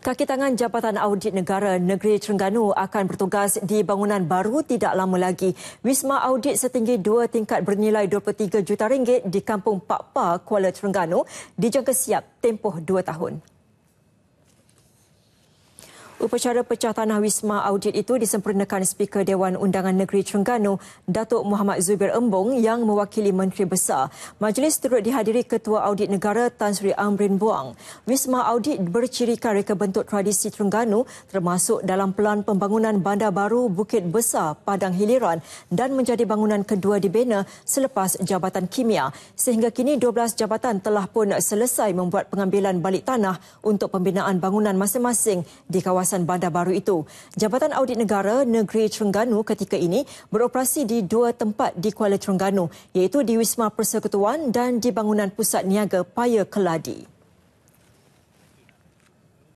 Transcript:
Kaki tangan Jabatan Audit Negara Negeri Terengganu akan bertugas di bangunan baru tidak lama lagi. Wisma Audit setinggi dua tingkat bernilai 23 juta ringgit di Kampung Pak Pa, Kuala Terengganu dijangka siap tempoh dua tahun. Upacara pecah tanah Wisma Audit itu disempurnakan Speaker Dewan Undangan Negeri Terengganu, Datuk Muhammad Zubir Embong yang mewakili Menteri Besar. Majlis turut dihadiri Ketua Audit Negara Tan Sri Amrin Buang. Wisma Audit bercirikan reka bentuk tradisi Terengganu termasuk dalam pelan pembangunan bandar baru Bukit Besar, Padang Hiliran dan menjadi bangunan kedua dibina selepas Jabatan Kimia. Sehingga kini 12 jabatan telah pun selesai membuat pengambilan balik tanah untuk pembinaan bangunan masing-masing di kawasan kawasan bandar baru itu. Jabatan Audit Negara Negeri Terengganu ketika ini beroperasi di dua tempat di Kuala Terengganu iaitu di Wisma Persekutuan dan di bangunan Pusat Niaga Paya Keladi.